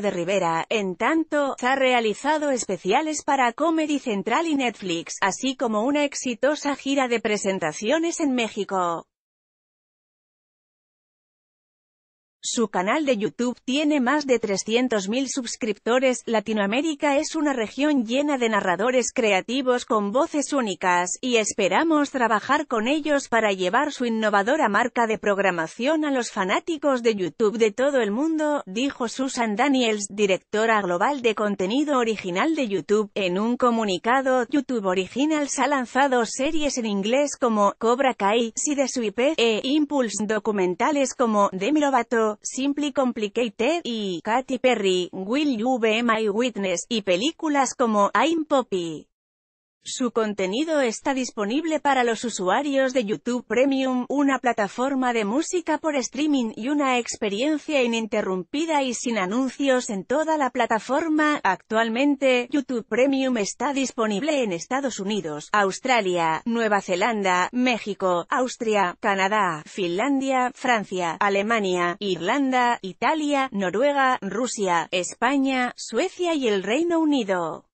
de Rivera, en tanto, ha realizado especiales para Comedy Central y Netflix, así como una exitosa gira de presentaciones en México. Su canal de YouTube tiene más de 300.000 suscriptores. Latinoamérica es una región llena de narradores creativos con voces únicas, y esperamos trabajar con ellos para llevar su innovadora marca de programación a los fanáticos de YouTube de todo el mundo, dijo Susan Daniels, directora global de contenido original de YouTube. En un comunicado, YouTube Originals ha lanzado series en inglés como Cobra Kai, Si de e Impulse documentales como Demi Lovato, Simply Complicated y Katy Perry, Will You Be My Witness, y películas como I'm Poppy. Su contenido está disponible para los usuarios de YouTube Premium, una plataforma de música por streaming y una experiencia ininterrumpida y sin anuncios en toda la plataforma. Actualmente, YouTube Premium está disponible en Estados Unidos, Australia, Nueva Zelanda, México, Austria, Canadá, Finlandia, Francia, Alemania, Irlanda, Italia, Noruega, Rusia, España, Suecia y el Reino Unido.